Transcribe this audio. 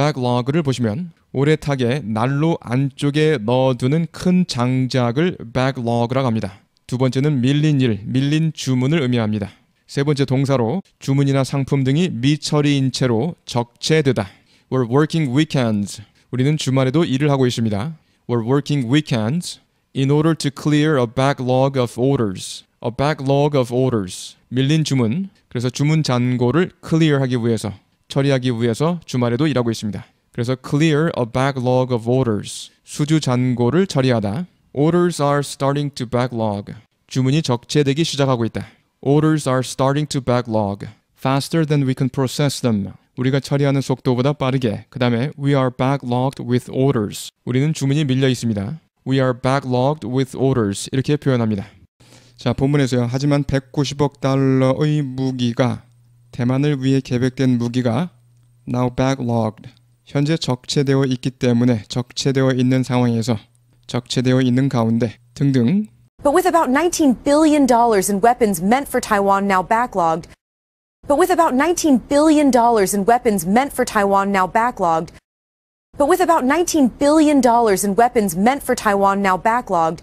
backlogg를 보시면 오래타게 난로 안쪽에 넣어두는 큰 장작을 backlog라고 합니다. 두 번째는 밀린 일, 밀린 주문을 의미합니다. 세 번째 동사로 주문이나 상품 등이 미처리인 채로 적체되다. We're working weekends. 우리는 주말에도 일을 하고 있습니다. We're working weekends in order to clear a backlog of orders. A backlog of orders. 밀린 주문. 그래서 주문 잔고를 clear하기 위해서 처리하기 위해서 주말에도 일하고 있습니다. 그래서 clear a backlog of orders. 수주 잔고를 처리하다. Orders are starting to backlog. 주문이 적체되기 시작하고 있다. Orders are starting to backlog. Faster than we can process them. 우리가 처리하는 속도보다 빠르게. 그 다음에 we are backlogged with orders. 우리는 주문이 밀려 있습니다. We are backlogged with orders. 이렇게 표현합니다. 자, 본문에서요. 하지만 190억 달러의 무기가 대만을 위해 계획된 무기가 now backlogged 현재 적체되어 있기 때문에 적체되어 있는 상황에서 적체되어 있는 가운데 등등 But with about 19 billion dollars in weapons meant for Taiwan now backlogged But with about 19 billion dollars in weapons meant for Taiwan now backlogged But with about 19 billion dollars in weapons meant for Taiwan now backlogged